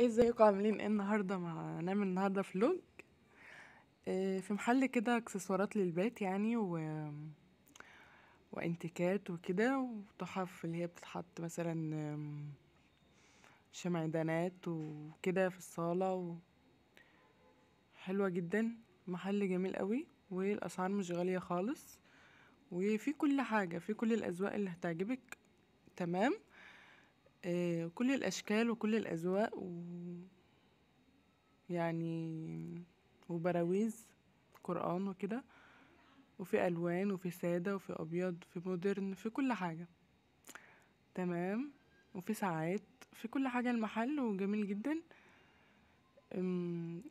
ازيكم عاملين ايه النهارده مع هنعمل النهارده فلوج آه، في محل كده اكسسوارات للبيت يعني و وانتيكات وكده وتحف اللي هي بتتحط مثلا شمعدانات وكده في الصاله و... حلوه جدا محل جميل قوي والاسعار مش غاليه خالص وفي كل حاجه في كل الاذواق اللي هتعجبك تمام آه، كل الأشكال وكل الأذواق و يعني وبراويز قرآن وكده وفي ألوان وفي سادة وفي أبيض وفي مودرن في كل حاجة تمام وفي ساعات في كل حاجة المحل وجميل جدا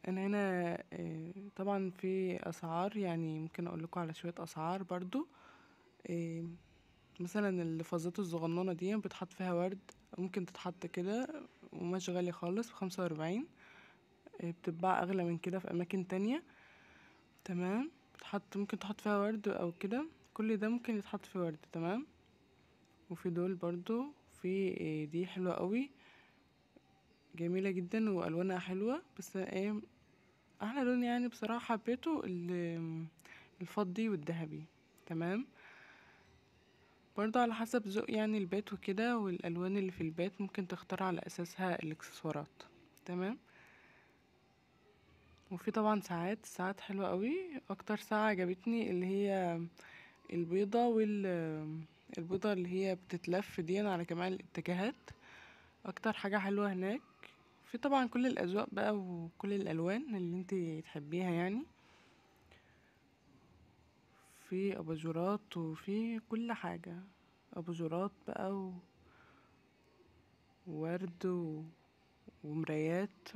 أنا هنا آه، طبعا في أسعار يعني ممكن أقول لكم على شوية أسعار برضو مثلا الفازات الصغننة دي بتحط فيها ورد ممكن تتحط كده ومش غالي خالص بخمسة وأربعين آه، بتتباع أغلى من كده في أماكن تانية تمام بتحط ممكن تحط فيها ورد أو كده كل ده ممكن يتحط في ورد تمام وفي دول برضو في آه، دي حلوة قوي جميلة جدا وألوانها حلوة بس ايه أحلى لون يعني بصراحة حبيته الفضي والذهبي تمام برضه على حسب ذوق يعني البيت وكده والالوان اللي في البيت ممكن تختار على اساسها الاكسسوارات تمام وفي طبعا ساعات ساعات حلوة قوي اكتر ساعة عجبتني اللي هي البيضة وال البيضة اللي هي بتتلف دي على كمان الاتجاهات اكتر حاجة حلوة هناك في طبعا كل الاذواق بقى وكل الالوان اللي انت تحبيها يعني وفي اباجورات وفي كل حاجة اباجورات بقى و... وورد و... ومرايات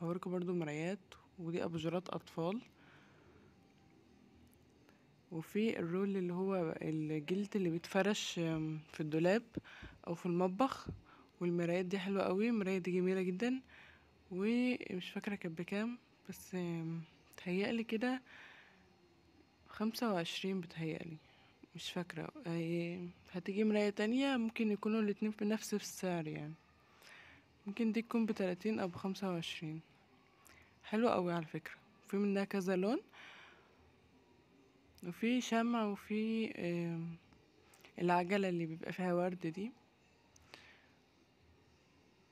هوريكم برضو مرايات ودي اباجورات اطفال وفي الرول اللي هو الجلد اللي بيتفرش في الدولاب او في المطبخ والمرايات دي حلوه قوي المرايه دي جميله جدا ومش فاكره كانت بكام بس تهيألي كده خمسة وعشرين بتهيألي مش فاكرة أي- هتيجي مراية تانية ممكن يكونوا الاتنين نفس السعر يعني ممكن دي تكون بتلاتين أو بخمسة وعشرين حلوة أوي على فكرة في منها كذا لون وفي شمع وفي العجلة اللي بيبقى فيها ورد دي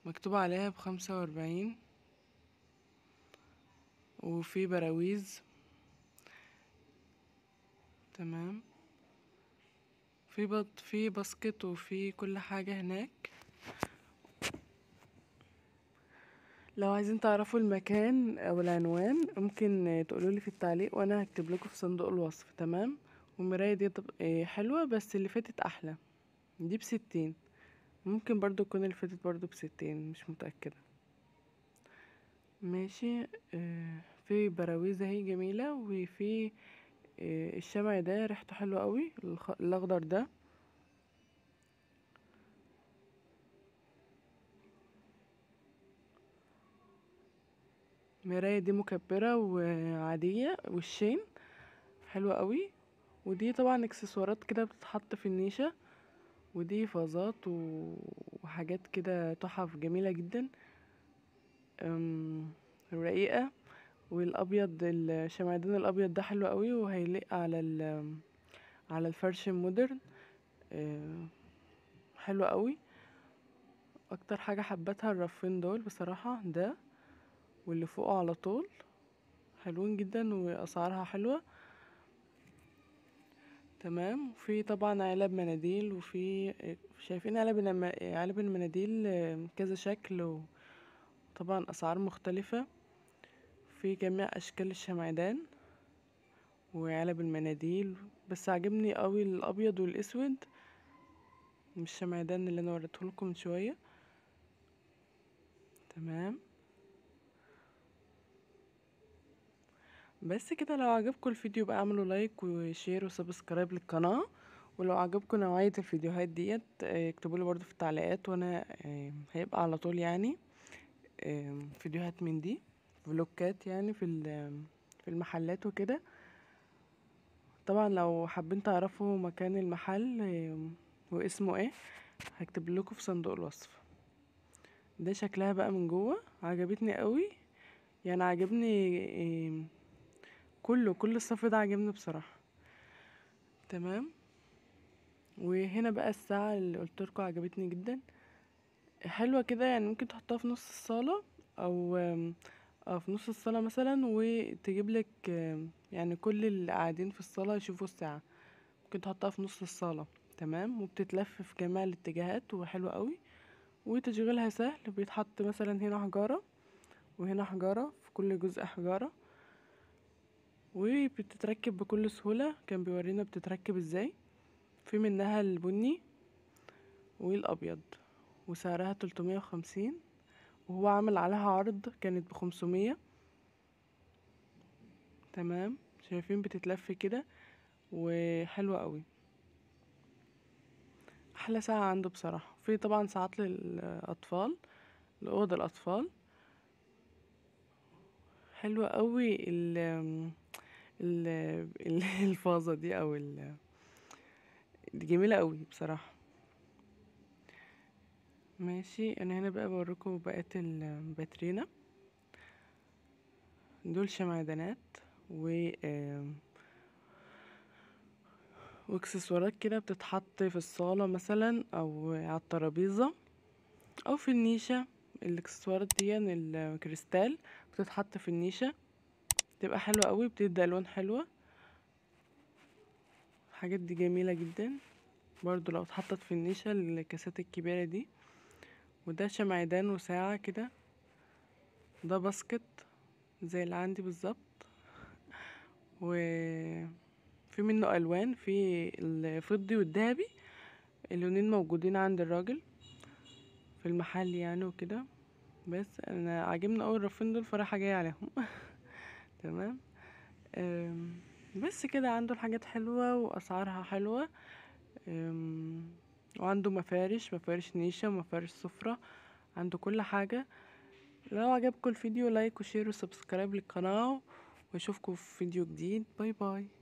مكتوب عليها بخمسة وأربعين وفي براويز تمام في بط في باسكت وفي كل حاجة هناك لو عايزين تعرفوا المكان او العنوان ممكن تقولوا لي في التعليق وانا هكتب لكم في صندوق الوصف تمام والمرايه دي آه، حلوه بس اللي فاتت احلى دي بستين ممكن برضو تكون اللي فاتت برضو بستين مش متاكده ماشي آه، في براويز اهي جميله وفي آه، الشمع ده ريحته حلوه قوي الاخضر ده المراية دي مكبرة وعادية والشين حلوة قوي ودي طبعا اكسسوارات كده بتتحط في النيشة ودي فازات وحاجات كده تحف جميلة جدا رقيقة والابيض الشمعدان الابيض ده حلو قوي وهيليق على ال على الفرش المودرن آه، حلو قوي اكتر حاجه حبتها الرفين دول بصراحه ده واللي فوقه على طول حلوين جدا واسعارها حلوه تمام في طبعا علب مناديل وفي شايفين علب علب المناديل آه، كذا شكل وطبعا اسعار مختلفه في جميع أشكال الشمعدان وعلب المناديل بس عجبني قوي الأبيض والأسود مش الشمعدان اللي أنا وريته من شوية تمام بس كده لو عجبكم الفيديو بقى اعملوا لايك وشير وسبسكرايب للقناة ولو عجبكم نوعية الفيديوهات ديت آه، اكتبوا لي برضو في التعليقات وانا آه، هيبقى على طول يعني فيديوهات من دي فلوكات يعني في في المحلات وكده طبعا لو حابين تعرفوا مكان المحل واسمه ايه هكتب لكم في صندوق الوصف ده شكلها بقى من جوه عجبتني قوي يعني عجبني كله كل الصف ده عجبني بصراحه تمام وهنا بقى الساعه اللي قلت لكم عجبتني جدا حلوه كده يعني ممكن تحطها في نص الصاله او اه في نص الصلاة مثلًا، وتجيب لِك يعني كل اللي قاعدين في الصالة يشوفوا الساعة، ممكن تحطها في نص الصالة تمام، وبتتلف في جميع الاتجاهات وحلوة أوي، وتشغيلها سهل، بيتحط مثلًا هنا حجارة، وهنا حجارة، في كل جزء حجارة، وبتتركب بكل سهولة، كان بيورينا بتتركب ازاي، في منها البني والأبيض، وسعرها تلتمية وخمسين. وهو عامل عليها عرض كانت بخمسمية تمام شايفين بتتلف كده وحلوة قوي احلى ساعة عنده بصراحة في طبعا ساعات للاطفال لأوضة الاطفال حلوة قوي ال الفازة دي او الجميلة دي جميلة قوي بصراحة ماشي انا هنا بقى بوريكم بقية الباترينا دول شمعدانات و واكسسوارات كده بتتحط في الصالة مثلا او على الترابيزة او في النيشة الاكسسوارات دي يعني الكريستال بتتحط في النيشة بتبقى حلوة قوي بتدي الوان حلوة الحاجات دي جميلة جدا برضو لو اتحطت في النيشة الكاسات الكبيرة دي وده شمعدان وساعة كده ده باسكت زي اللي عندي بالظبط وفي منه ألوان في الفضي والذهبي اللونين موجودين عند الراجل في المحل يعني وكده بس انا عاجبني اول رفين دول فراحة جاية عليهم تمام بس كده عنده الحاجات حلوة واسعارها حلوة وعنده مفارش مفارش نيشة ومفارش سفرة عنده كل حاجة لو عجبكم الفيديو لايك وشير وسبسكرايب للقناة واشوفكم في فيديو جديد باي باي